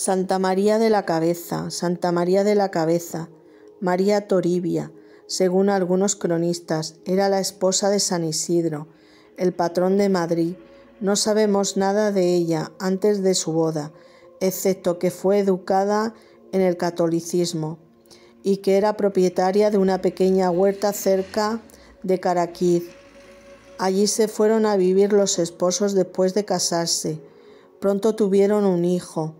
Santa María de la Cabeza, Santa María de la Cabeza, María Toribia, según algunos cronistas, era la esposa de San Isidro, el patrón de Madrid. No sabemos nada de ella antes de su boda, excepto que fue educada en el catolicismo y que era propietaria de una pequeña huerta cerca de Caraquid. Allí se fueron a vivir los esposos después de casarse. Pronto tuvieron un hijo,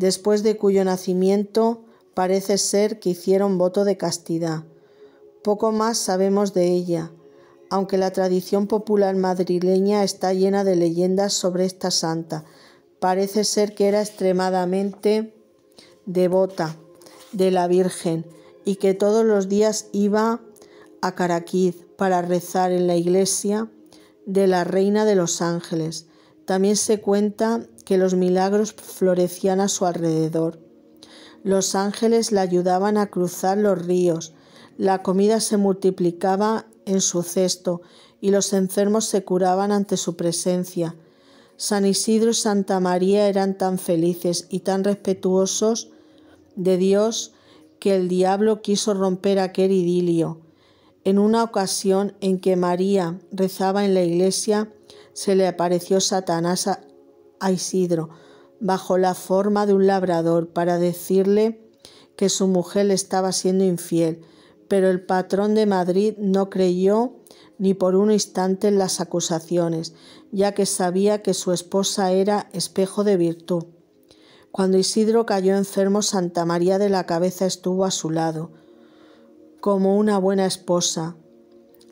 después de cuyo nacimiento parece ser que hicieron voto de castidad. Poco más sabemos de ella, aunque la tradición popular madrileña está llena de leyendas sobre esta santa. Parece ser que era extremadamente devota de la Virgen y que todos los días iba a Caraquiz para rezar en la iglesia de la Reina de los Ángeles. También se cuenta que los milagros florecían a su alrededor. Los ángeles le ayudaban a cruzar los ríos, la comida se multiplicaba en su cesto y los enfermos se curaban ante su presencia. San Isidro y Santa María eran tan felices y tan respetuosos de Dios que el diablo quiso romper aquel idilio. En una ocasión en que María rezaba en la iglesia, se le apareció Satanás Isidro bajo la forma de un labrador para decirle que su mujer le estaba siendo infiel, pero el patrón de Madrid no creyó ni por un instante en las acusaciones, ya que sabía que su esposa era espejo de virtud. Cuando Isidro cayó enfermo, Santa María de la Cabeza estuvo a su lado, como una buena esposa.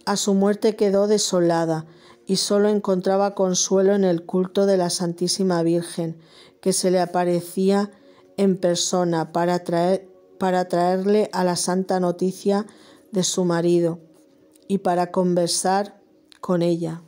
A su muerte quedó desolada, y solo encontraba consuelo en el culto de la Santísima Virgen, que se le aparecía en persona para, para traerle a la santa noticia de su marido y para conversar con ella.